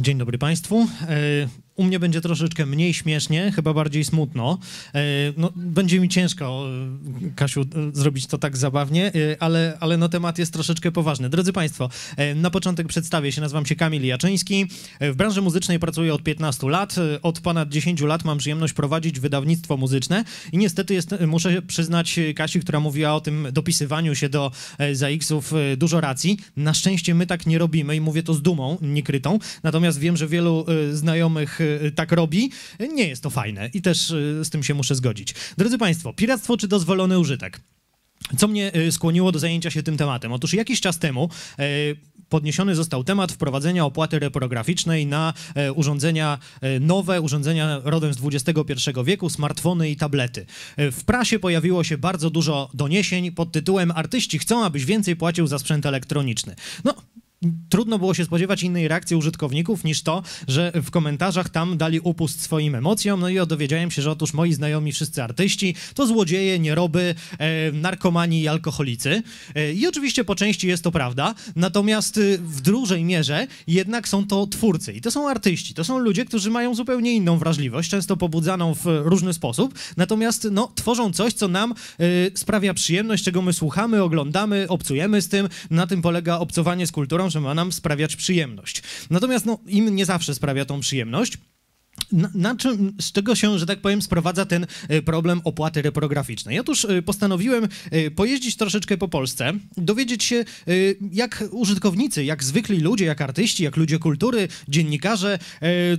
Dzień dobry Państwu. E, u mnie będzie troszeczkę mniej śmiesznie, chyba bardziej smutno. E, no, będzie mi ciężko, e, Kasiu, e, zrobić to tak zabawnie, ale, ale no temat jest troszeczkę poważny. Drodzy Państwo, na początek przedstawię się, nazywam się Kamil Jaczyński. W branży muzycznej pracuję od 15 lat. Od ponad 10 lat mam przyjemność prowadzić wydawnictwo muzyczne i niestety jest, muszę przyznać Kasi, która mówiła o tym dopisywaniu się do ZAX-ów, dużo racji. Na szczęście my tak nie robimy i mówię to z dumą, niekrytą. Natomiast wiem, że wielu znajomych Y, tak robi, nie jest to fajne i też y, z tym się muszę zgodzić. Drodzy Państwo, piractwo czy dozwolony użytek? Co mnie y, skłoniło do zajęcia się tym tematem? Otóż jakiś czas temu podniesiony został temat wprowadzenia opłaty reprograficznej na e, urządzenia e, nowe, urządzenia rodem z XXI wieku, smartfony i tablety. E, w prasie pojawiło się bardzo dużo doniesień pod tytułem Artyści chcą, abyś więcej płacił za sprzęt elektroniczny. No, trudno było się spodziewać innej reakcji użytkowników niż to, że w komentarzach tam dali upust swoim emocjom, no i dowiedziałem się, że otóż moi znajomi wszyscy artyści to złodzieje, nieroby, e, narkomani i alkoholicy. E, I oczywiście po części jest to prawda, natomiast e, w dużej mierze jednak są to twórcy i to są artyści, to są ludzie, którzy mają zupełnie inną wrażliwość, często pobudzaną w różny sposób, natomiast no, tworzą coś, co nam e, sprawia przyjemność, czego my słuchamy, oglądamy, obcujemy z tym, na tym polega obcowanie z kulturą, że ma nam sprawiać przyjemność. Natomiast no, im nie zawsze sprawia tą przyjemność. Na, na, czym, z czego się, że tak powiem, sprowadza ten e, problem opłaty reprograficznej? Ja Otóż e, postanowiłem e, pojeździć troszeczkę po Polsce, dowiedzieć się, jak użytkownicy, jak zwykli ludzie, jak artyści, jak ludzie kultury, dziennikarze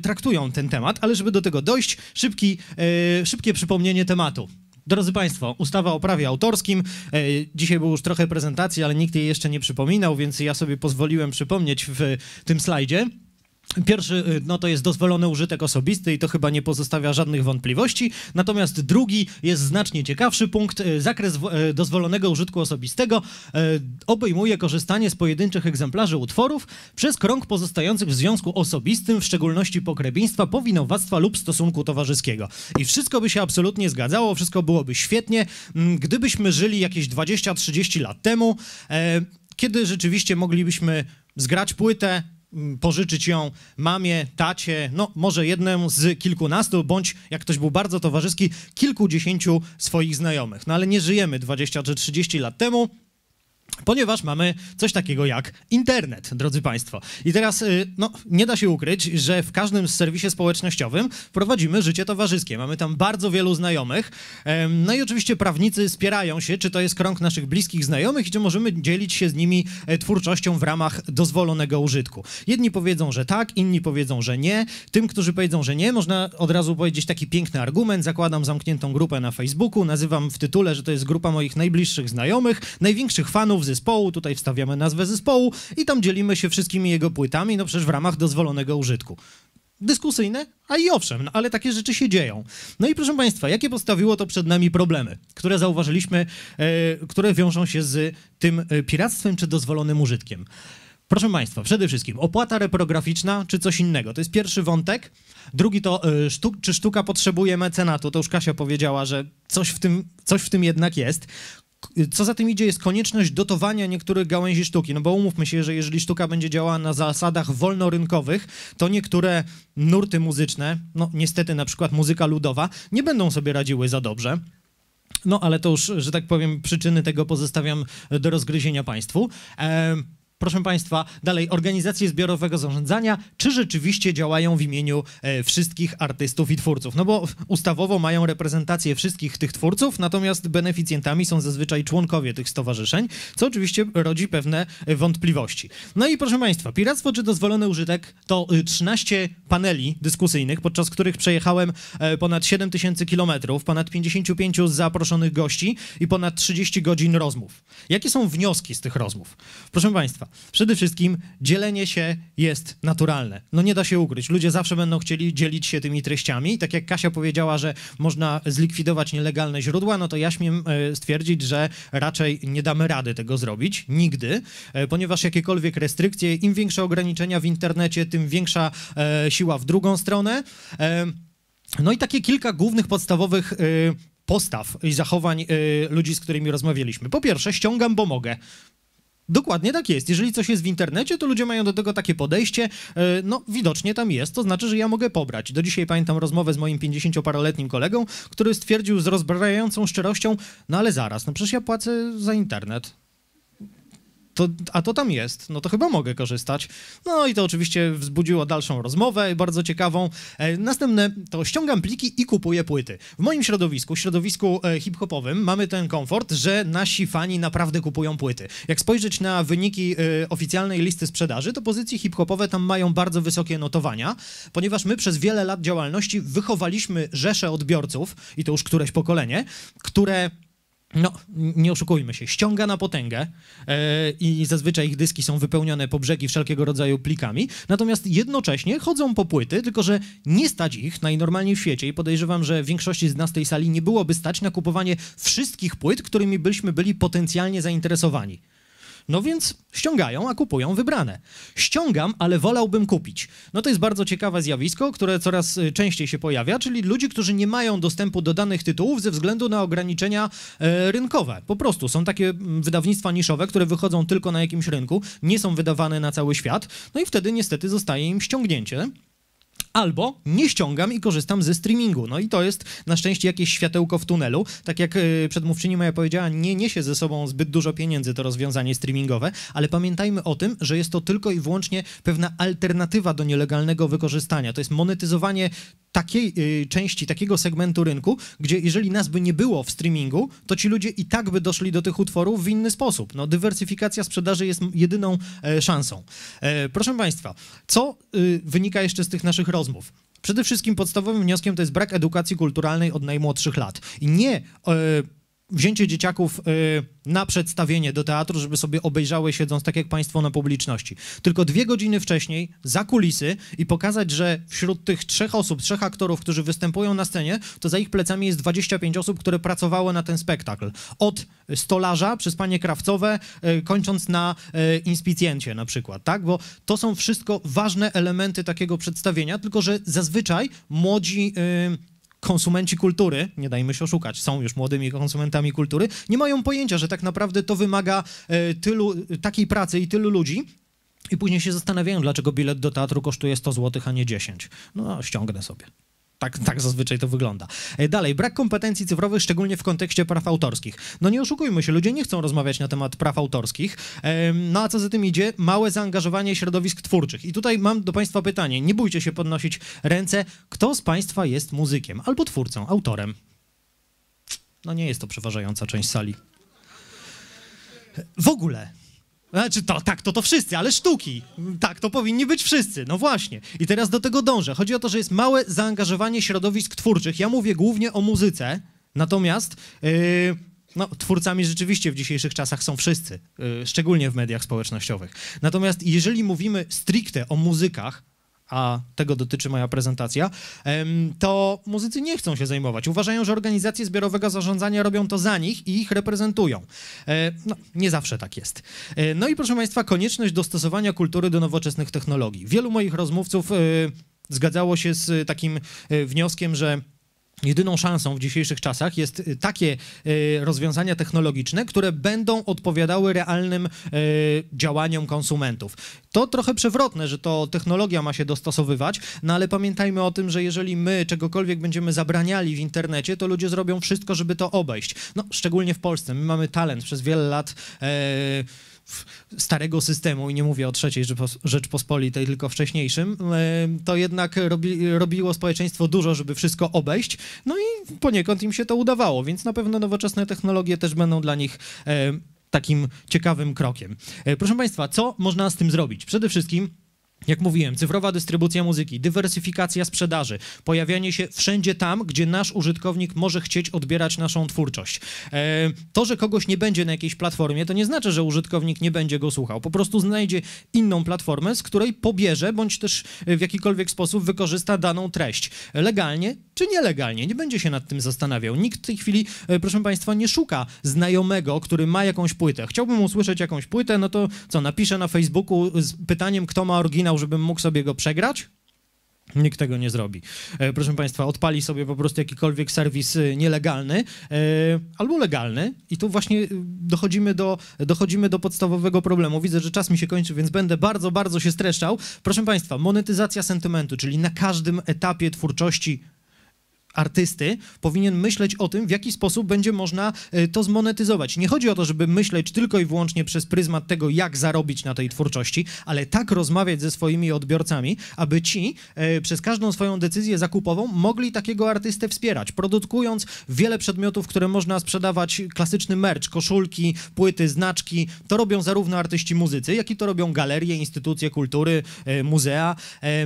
traktują ten temat, ale żeby do tego dojść, szybki, szybkie przypomnienie tematu. Drodzy Państwo, ustawa o prawie autorskim. E, dzisiaj było już trochę prezentacji, ale nikt jej jeszcze nie przypominał, więc ja sobie pozwoliłem przypomnieć w tym slajdzie. Pierwszy y, no to jest dozwolony użytek osobisty i to chyba nie pozostawia żadnych wątpliwości. Natomiast drugi jest znacznie ciekawszy punkt. Y, zakres y, dozwolonego użytku osobistego obejmuje korzystanie z pojedynczych egzemplarzy utworów przez krąg pozostających w związku osobistym, w szczególności pokrewieństwa, powinowactwa lub stosunku towarzyskiego. I wszystko by się absolutnie zgadzało, wszystko byłoby świetnie, mm, gdybyśmy żyli jakieś 20-30 lat temu, e, kiedy rzeczywiście moglibyśmy zgrać płytę, Mm, pożyczyć ją mamie, tacie, no może jednemu z kilkunastu, bądź jak ktoś był bardzo towarzyski, kilkudziesięciu swoich znajomych. No ale nie żyjemy 20 czy 30 lat temu, Ponieważ mamy coś takiego jak internet, drodzy Państwo. I teraz y, no, nie da się ukryć, że w każdym serwisie społecznościowym prowadzimy życie towarzyskie. Mamy tam bardzo wielu znajomych. No i oczywiście prawnicy spierają się, czy to jest krąg naszych bliskich znajomych i czy możemy dzielić się z nimi e, twórczością w ramach dozwolonego użytku. Jedni powiedzą, że tak, inni powiedzą, że nie. Tym, którzy powiedzą, że nie, można od razu powiedzieć taki piękny argument. Zakładam zamkniętą grupę na Facebooku, nazywam w tytule, że to jest grupa moich najbliższych znajomych, największych fanów członków zespołu, tutaj wstawiamy nazwę zespołu i tam dzielimy się wszystkimi jego płytami, no przecież w ramach dozwolonego użytku dyskusyjne, a i owszem, no ale takie rzeczy się dzieją. No i proszę Państwa, jakie postawiło to przed nami problemy, które zauważyliśmy, e, które wiążą się z tym e, piractwem czy dozwolonym użytkiem? Proszę Państwa, przede wszystkim opłata reprograficzna czy coś innego. To jest pierwszy wątek. Drugi to y, sztuk, czy sztuka potrzebuje mecenatu. To już Kasia powiedziała, że coś w tym, coś w tym jednak jest co za tym idzie, jest konieczność dotowania niektórych gałęzi sztuki. No bo umówmy się, że jeżeli sztuka będzie działała na zasadach wolnorynkowych, to niektóre nurty muzyczne, no niestety na przykład muzyka ludowa, nie będą sobie radziły za dobrze. No ale to już, że tak powiem, przyczyny tego pozostawiam do rozgryzienia Państwu proszę Państwa, dalej organizacje zbiorowego zarządzania, czy rzeczywiście działają w imieniu e, wszystkich artystów i twórców. No bo ustawowo mają reprezentację wszystkich tych twórców, natomiast beneficjentami są zazwyczaj członkowie tych stowarzyszeń, co oczywiście rodzi pewne e, wątpliwości. No i proszę Państwa, piractwo czy dozwolony użytek to 13 e, paneli dyskusyjnych, podczas których przejechałem e, ponad 7 tysięcy kilometrów, ponad 55 zaproszonych gości i ponad 30 godzin rozmów. Jakie są wnioski z tych rozmów? Proszę Państwa, Przede wszystkim dzielenie się jest naturalne. No nie da się ukryć. Ludzie zawsze będą chcieli dzielić się tymi treściami. Tak jak Kasia powiedziała, że można zlikwidować nielegalne źródła, no to ja śmiem e, stwierdzić, że raczej nie damy rady tego zrobić nigdy, e, ponieważ jakiekolwiek restrykcje, im większe ograniczenia w internecie, tym większa e, siła w drugą stronę. No i takie kilka głównych podstawowych postaw i zachowań ludzi, z którymi rozmawialiśmy. Po pierwsze, ściągam, bo mogę. Dokładnie tak jest. Jeżeli coś jest w internecie, to ludzie mają do tego takie podejście, e, no widocznie tam jest, to znaczy, że ja mogę pobrać. Do dzisiaj pamiętam rozmowę z moim 50-paroletnim kolegą, który stwierdził z rozbrajającą szczerością, no ale zaraz, no przecież ja płacę za internet to, a to tam jest, no to chyba mogę korzystać. No i to oczywiście wzbudziło dalszą rozmowę, bardzo ciekawą. E, następne to ściągam pliki i kupuję płyty. W moim środowisku, środowisku e, hip-hopowym, mamy ten komfort, że nasi fani naprawdę kupują płyty. Jak spojrzeć na wyniki e, oficjalnej listy sprzedaży, to pozycje hip-hopowe tam mają bardzo wysokie notowania, ponieważ my przez wiele lat działalności wychowaliśmy rzesze odbiorców, i to już któreś pokolenie, które no, nie oszukujmy się, ściąga na potęgę yy, i zazwyczaj ich dyski są wypełnione po brzegi wszelkiego rodzaju plikami, natomiast jednocześnie chodzą po płyty, tylko że nie stać ich najnormalniej w świecie i podejrzewam, że większości z nas tej sali nie byłoby stać na kupowanie wszystkich płyt, którymi byśmy byli potencjalnie zainteresowani. No więc ściągają, a kupują wybrane. Ściągam, ale wolałbym kupić. No to jest bardzo ciekawe zjawisko, które coraz y, częściej się pojawia, czyli ludzi, którzy nie mają dostępu do danych tytułów ze względu na ograniczenia e, rynkowe. Po prostu są takie mm, wydawnictwa niszowe, które wychodzą tylko na jakimś rynku, nie są wydawane na cały świat, no i wtedy niestety zostaje im ściągnięcie albo nie ściągam i korzystam ze streamingu. No i to jest na szczęście jakieś światełko w tunelu. Tak jak y, przedmówczyni moja powiedziała, nie niesie ze sobą zbyt dużo pieniędzy to rozwiązanie streamingowe, ale pamiętajmy o tym, że jest to tylko i wyłącznie pewna alternatywa do nielegalnego wykorzystania. To jest monetyzowanie takiej y, części, takiego segmentu rynku, gdzie jeżeli nas by nie było w streamingu, to ci ludzie i tak by doszli do tych utworów w inny sposób. No, dywersyfikacja sprzedaży jest jedyną e, szansą. E, proszę Państwa, co y, wynika jeszcze z tych naszych rozwiązań? rozmów. Przede wszystkim podstawowym wnioskiem to jest brak edukacji kulturalnej od najmłodszych lat. I nie. Yy, wzięcie dzieciaków y, na przedstawienie do teatru, żeby sobie obejrzały siedząc tak jak państwo na publiczności. Tylko dwie godziny wcześniej za kulisy i pokazać, że wśród tych trzech osób, trzech aktorów, którzy występują na scenie, to za ich plecami jest 25 osób, które pracowały na ten spektakl. Od stolarza przez panie krawcowe, y, kończąc na y, inspicjencie na przykład, tak? Bo to są wszystko ważne elementy takiego przedstawienia, tylko że zazwyczaj młodzi konsumenci kultury, nie dajmy się oszukać, są już młodymi konsumentami kultury, nie mają pojęcia, że tak naprawdę to wymaga e, tylu, takiej pracy i tylu ludzi, i później się zastanawiają, dlaczego bilet do teatru kosztuje 100 zł, a nie 10. No, ściągnę sobie. Tak, tak zazwyczaj to wygląda. E, dalej, brak kompetencji cyfrowych, szczególnie w kontekście praw autorskich. No nie oszukujmy się, ludzie nie chcą rozmawiać na temat praw autorskich. No a co za tym idzie? Małe zaangażowanie środowisk twórczych. I tutaj mam do Państwa pytanie. Nie bójcie się podnosić ręce. Kto z Państwa jest muzykiem albo twórcą, autorem? No nie jest to przeważająca część sali. W ogóle znaczy, to, tak, to to wszyscy, ale sztuki. Tak, to powinni być wszyscy, no właśnie. I teraz do tego dążę. Chodzi o to, że jest małe zaangażowanie środowisk twórczych. Ja mówię głównie o muzyce, natomiast yy, no, twórcami rzeczywiście w dzisiejszych czasach są wszyscy, yy, szczególnie w mediach społecznościowych. Natomiast jeżeli mówimy stricte o muzykach, a tego dotyczy moja prezentacja, to muzycy nie chcą się zajmować. Uważają, że organizacje zbiorowego zarządzania robią to za nich i ich reprezentują. E, no, nie zawsze tak jest. E, no i proszę Państwa, konieczność dostosowania kultury do nowoczesnych technologii. Wielu moich rozmówców e, zgadzało się z takim wnioskiem, że Jedyną szansą w dzisiejszych czasach jest y, takie y, rozwiązania technologiczne, które będą odpowiadały realnym y, działaniom konsumentów. To trochę przewrotne, że to technologia ma się dostosowywać, no ale pamiętajmy o tym, że jeżeli my czegokolwiek będziemy zabraniali w internecie, to ludzie zrobią wszystko, żeby to obejść. No, szczególnie w Polsce. My mamy talent przez wiele lat e, starego systemu, i nie mówię o trzeciej Rzeczpospolitej, tylko wcześniejszym, e, to jednak robi, robiło społeczeństwo dużo, żeby wszystko obejść, no i poniekąd im się to udawało, więc na pewno nowoczesne technologie też będą dla nich e, takim ciekawym krokiem. E, proszę Państwa, co można z tym zrobić? Przede wszystkim jak mówiłem, cyfrowa dystrybucja muzyki, dywersyfikacja sprzedaży, pojawianie się wszędzie tam, gdzie nasz użytkownik może chcieć odbierać naszą twórczość. E, to, że kogoś nie będzie na jakiejś platformie, to nie znaczy, że użytkownik nie będzie go słuchał. Po prostu znajdzie inną platformę, z której pobierze bądź też w jakikolwiek sposób wykorzysta daną treść. Legalnie czy nielegalnie. Nie będzie się nad tym zastanawiał. Nikt w tej chwili, e, proszę Państwa, nie szuka znajomego, który ma jakąś płytę. Chciałbym usłyszeć jakąś płytę, no to co, napiszę na Facebooku z pytaniem, kto ma oryginał, żebym mógł sobie go przegrać? Nikt tego nie zrobi. E, proszę Państwa, odpali sobie po prostu jakikolwiek serwis e, nielegalny albo legalny, i tu właśnie dochodzimy do, dochodzimy do podstawowego problemu. Widzę, że czas mi się kończy, więc będę bardzo, bardzo się streszczał. Proszę Państwa, monetyzacja sentymentu, czyli na każdym etapie twórczości artysty powinien myśleć o tym, w jaki sposób będzie można y, to zmonetyzować. Nie chodzi o to, żeby myśleć tylko i wyłącznie przez pryzmat tego, jak zarobić na tej twórczości, ale tak rozmawiać ze swoimi odbiorcami, aby ci y, przez każdą swoją decyzję zakupową mogli takiego artystę wspierać, produkując wiele przedmiotów, które można sprzedawać, klasyczny merch, koszulki, płyty, znaczki. To robią zarówno artyści muzycy, jak i to robią galerie, instytucje kultury, y, muzea.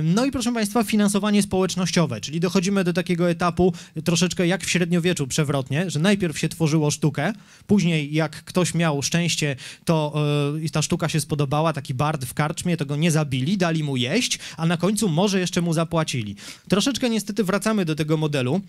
no i proszę Państwa, finansowanie społecznościowe, czyli dochodzimy do takiego etapu, etapu troszeczkę jak w średniowieczu przewrotnie, że najpierw się tworzyło sztukę, później jak ktoś miał szczęście, to yy, ta sztuka się spodobała, taki bard w karczmie, to go nie zabili, dali mu jeść, a na końcu może jeszcze mu zapłacili. Troszeczkę niestety wracamy do tego modelu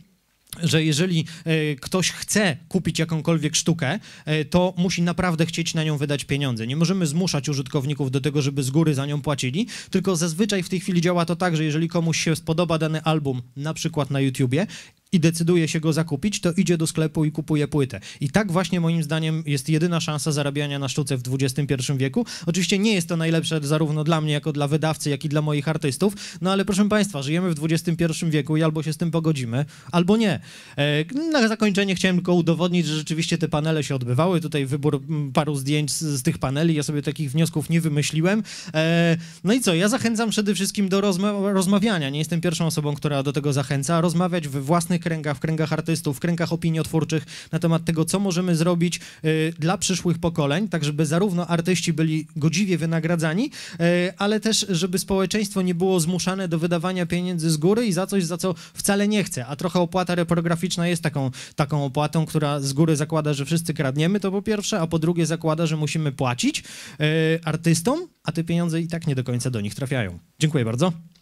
że jeżeli e, ktoś chce kupić jakąkolwiek sztukę, e, to musi naprawdę chcieć na nią wydać pieniądze. Nie możemy zmuszać użytkowników do tego, żeby z góry za nią płacili, tylko zazwyczaj w tej chwili działa to tak, że jeżeli komuś się spodoba dany album, na przykład na YouTubie, i decyduje się go zakupić, to idzie do sklepu i kupuje płytę. I tak właśnie moim zdaniem jest jedyna szansa zarabiania na sztuce w XXI wieku. Oczywiście nie jest to najlepsze zarówno dla mnie, jako dla wydawcy, jak i dla moich artystów, no ale proszę Państwa, żyjemy w XXI wieku i albo się z tym pogodzimy, albo nie. E, na zakończenie chciałem tylko udowodnić, że rzeczywiście te panele się odbywały. Tutaj wybór paru zdjęć z, tych paneli, ja sobie takich wniosków nie wymyśliłem. E, no i co, ja zachęcam przede wszystkim do rozma rozmawiania. Nie jestem pierwszą osobą, która do tego zachęca. Rozmawiać we własnych kręgach, w kręgach artystów, w kręgach opiniotwórczych na temat tego, co możemy zrobić y, dla przyszłych pokoleń, tak żeby zarówno artyści byli godziwie wynagradzani, y, ale też, żeby społeczeństwo nie było zmuszane do wydawania pieniędzy z góry i za coś, za co wcale nie chce, a trochę opłata reprograficzna jest taką, taką opłatą, która z góry zakłada, że wszyscy kradniemy, to po pierwsze, a po drugie zakłada, że musimy płacić y, artystom, a te pieniądze i tak nie do końca do nich trafiają. Dziękuję bardzo.